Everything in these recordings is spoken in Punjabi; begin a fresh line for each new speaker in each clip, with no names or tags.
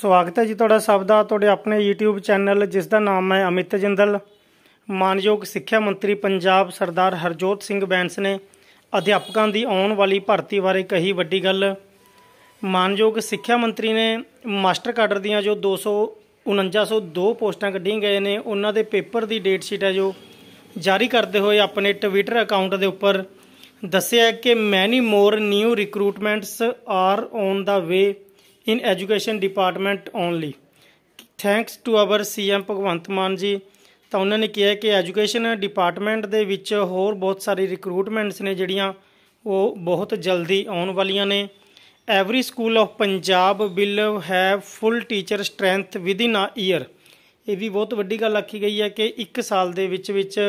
ਸਵਾਗਤ ਹੈ ਜੀ ਤੁਹਾਡਾ ਸਭ ਦਾ ਤੁਹਾਡੇ ਆਪਣੇ YouTube ਚੈਨਲ ਜਿਸ ਦਾ ਨਾਮ ਹੈ ਅਮਿਤ ਜਿੰਦਲ ਮਾਨਯੋਗ ਸਿੱਖਿਆ ਮੰਤਰੀ ਪੰਜਾਬ ਸਰਦਾਰ ਹਰਜੋਤ ਸਿੰਘ ਬੈਂਸ ਨੇ ਅਧਿਆਪਕਾਂ ਦੀ ਆਉਣ ਵਾਲੀ ਭਰਤੀ ਬਾਰੇ ਕਹੀ ਵੱਡੀ ਗੱਲ ਮਾਨਯੋਗ ਸਿੱਖਿਆ ਮੰਤਰੀ ਨੇ ਮਾਸਟਰ ਕਾਡਰ ਦੀਆਂ ਜੋ 24902 ਪੋਸਟਾਂ ਕੱਢੀਆਂ ਗਏ ਨੇ ਉਹਨਾਂ ਦੇ ਪੇਪਰ ਦੀ ਡੇਟ ਸ਼ੀਟ ਹੈ ਜੋ ਜਾਰੀ ਕਰਦੇ ਹੋਏ ਆਪਣੇ ਟਵਿੱਟਰ ਅਕਾਊਂਟ ਦੇ ਉੱਪਰ ਦੱਸਿਆ ਕਿ many more new recruitments are on the way in education department only thanks to our cm Bhagwant Mann ji ਤਾਂ ਉਹਨਾਂ ਨੇ ਕਿਹਾ ਕਿ ਐਜੂਕੇਸ਼ਨ ਡਿਪਾਰਟਮੈਂਟ ਦੇ ਵਿੱਚ ਹੋਰ ਬਹੁਤ ਸਾਰੀ ਰਿਕਰੂਟਮੈਂਟਸ ਨੇ ਜਿਹੜੀਆਂ ਉਹ ਬਹੁਤ ਜਲਦੀ ਆਉਣ ਵਾਲੀਆਂ ਨੇ every school of Punjab will have full teacher strength within a year ਇਹ ਵੀ ਬਹੁਤ ਵੱਡੀ ਗੱਲ ਆਖੀ ਗਈ ਹੈ ਕਿ 1 ਸਾਲ ਦੇ ਵਿੱਚ ਵਿੱਚ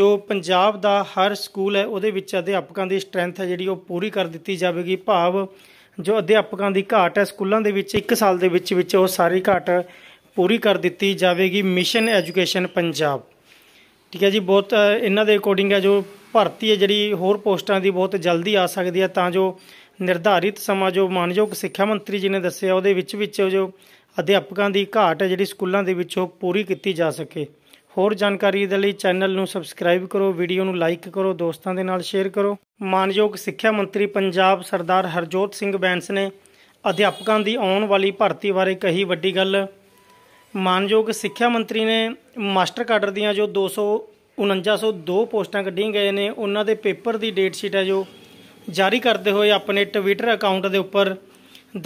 ਜੋ ਪੰਜਾਬ ਦਾ ਹਰ ਸਕੂਲ ਹੈ ਉਹਦੇ ਵਿੱਚ ਅਧਿਆਪਕਾਂ ਦੀ ਸਟਰੈਂਥ ਹੈ ਜਿਹੜੀ ਉਹ ਪੂਰੀ ਕਰ ਦਿੱਤੀ ਜਾਵੇਗੀ ਭਾਵ ਜੋ ਅਧਿਆਪਕਾਂ ਦੀ ਘਾਟ ਹੈ ਸਕੂਲਾਂ ਦੇ ਵਿੱਚ 1 ਸਾਲ ਦੇ ਵਿੱਚ ਵਿੱਚ ਉਹ ਸਾਰੀ ਘਾਟ ਪੂਰੀ ਕਰ ਦਿੱਤੀ ਜਾਵੇਗੀ ਮਿਸ਼ਨ ਐਜੂਕੇਸ਼ਨ ਪੰਜਾਬ ਠੀਕ ਹੈ ਜੀ ਬਹੁਤ ਇਹਨਾਂ ਦੇ ਅਕੋਰਡਿੰਗ ਹੈ ਜੋ ਭਰਤੀ ਹੈ ਜਿਹੜੀ ਹੋਰ ਪੋਸਟਾਂ ਦੀ ਬਹੁਤ ਜਲਦੀ ਆ ਸਕਦੀ ਹੈ ਤਾਂ ਜੋ ਨਿਰਧਾਰਿਤ ਸਮਾਂ ਜੋ ਮਾਨਯੋਗ ਸਿੱਖਿਆ ਮੰਤਰੀ ਜੀ ਨੇ ਦੱਸਿਆ ਉਹਦੇ ਵਿੱਚ ਵਿੱਚ ਜੋ ਅਧਿਆਪਕਾਂ ਦੀ ਘਾਟ ਹੈ ਜਿਹੜੀ ਸਕੂਲਾਂ ਦੇ ਵਿੱਚ ਉਹ ਪੂਰੀ ਕੀਤੀ ਜਾ ਸਕੇ ਹੋਰ ਜਾਣਕਾਰੀ ਦੇ ਲਈ ਚੈਨਲ ਨੂੰ ਸਬਸਕ੍ਰਾਈਬ ਕਰੋ ਵੀਡੀਓ ਨੂੰ ਲਾਈਕ ਕਰੋ ਦੋਸਤਾਂ ਦੇ ਨਾਲ ਸ਼ੇਅਰ ਕਰੋ ਮਾਨਯੋਗ ਸਿੱਖਿਆ ਮੰਤਰੀ ਪੰਜਾਬ ਸਰਦਾਰ ਹਰਜੋਤ ਸਿੰਘ ਬੈਂਸ ਨੇ ਅਧਿਆਪਕਾਂ ਦੀ ਆਉਣ ਵਾਲੀ ਭਰਤੀ ਬਾਰੇ ਕਹੀ ਵੱਡੀ ਗੱਲ ਮਾਨਯੋਗ ਸਿੱਖਿਆ ਮੰਤਰੀ ਨੇ ਮਾਸਟਰ ਕਾਡਰ ਦੀਆਂ ਜੋ 24902 ਪੋਸਟਾਂ ਕੱਢੀਆਂ ਗਏ ਨੇ ਉਹਨਾਂ ਦੇ ਪੇਪਰ ਦੀ ਡੇਟ ਸ਼ੀਟ ਹੈ ਜੋ ਜਾਰੀ ਕਰਦੇ ਹੋਏ ਆਪਣੇ ਟਵਿੱਟਰ ਅਕਾਊਂਟ ਦੇ ਉੱਪਰ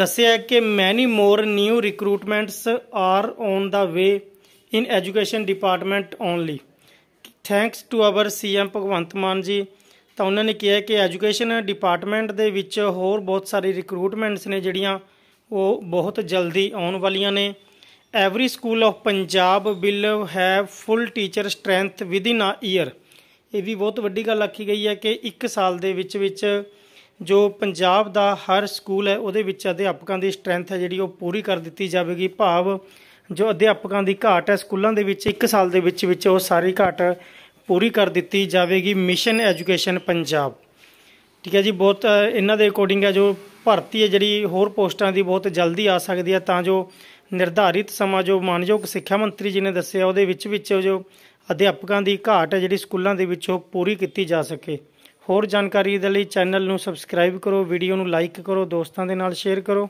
ਦੱਸਿਆ ਕਿ many more new recruitments are on the way in education department only thanks to our cm Bhagwant Mann ji ਤਾਂ ਉਹਨਾਂ ਨੇ ਕਿਹਾ ਕਿ ਐਜੂਕੇਸ਼ਨ ਡਿਪਾਰਟਮੈਂਟ ਦੇ ਵਿੱਚ ਹੋਰ ਬਹੁਤ ਸਾਰੀ ਰਿਕਰੂਟਮੈਂਟਸ ਨੇ ਜਿਹੜੀਆਂ ਉਹ ਬਹੁਤ ਜਲਦੀ ਆਉਣ ਵਾਲੀਆਂ ਨੇ every school of Punjab will have full teacher strength within a year ਇਹ ਵੀ ਬਹੁਤ ਵੱਡੀ ਗੱਲ ਆਖੀ ਗਈ ਹੈ ਕਿ 1 ਸਾਲ ਦੇ ਵਿੱਚ ਵਿੱਚ ਜੋ ਪੰਜਾਬ ਦਾ ਹਰ ਸਕੂਲ ਹੈ ਉਹਦੇ ਵਿੱਚ ਅਧਿਆਪਕਾਂ ਦੀ ਸਟਰੈਂਥ ਹੈ ਜਿਹੜੀ ਉਹ ਪੂਰੀ ਕਰ ਦਿੱਤੀ ਜਾਵੇਗੀ ਭਾਵ ਜੋ ਅਧਿਆਪਕਾਂ ਦੀ ਘਾਟ ਹੈ ਸਕੂਲਾਂ ਦੇ ਵਿੱਚ 1 ਸਾਲ ਦੇ ਵਿੱਚ ਵਿੱਚ ਉਹ ਸਾਰੀ ਘਾਟ ਪੂਰੀ ਕਰ ਦਿੱਤੀ ਜਾਵੇਗੀ ਮਿਸ਼ਨ ਐਜੂਕੇਸ਼ਨ ਪੰਜਾਬ ਠੀਕ ਹੈ ਜੀ ਬਹੁਤ ਇਹਨਾਂ ਦੇ ਅਕੋਰਡਿੰਗ ਹੈ ਜੋ ਭਰਤੀ ਹੈ ਜਿਹੜੀ ਹੋਰ ਪੋਸਟਾਂ ਦੀ ਬਹੁਤ ਜਲਦੀ ਆ ਸਕਦੀ ਹੈ ਤਾਂ ਜੋ ਨਿਰਧਾਰਿਤ ਸਮਾਂ ਜੋ ਮਾਨਯੋਗ ਸਿੱਖਿਆ ਮੰਤਰੀ ਜੀ ਨੇ ਦੱਸਿਆ ਉਹਦੇ ਵਿੱਚ ਵਿੱਚ ਜੋ ਅਧਿਆਪਕਾਂ ਦੀ ਘਾਟ ਹੈ ਜਿਹੜੀ ਸਕੂਲਾਂ ਦੇ ਵਿੱਚ ਉਹ ਪੂਰੀ ਕੀਤੀ ਜਾ ਸਕੇ ਹੋਰ ਜਾਣਕਾਰੀ ਦੇ ਲਈ ਚੈਨਲ ਨੂੰ ਸਬਸਕ੍ਰਾਈਬ ਕਰੋ ਵੀਡੀਓ ਨੂੰ ਲਾਈਕ ਕਰੋ ਦੋਸਤਾਂ ਦੇ ਨਾਲ ਸ਼ੇਅਰ ਕਰੋ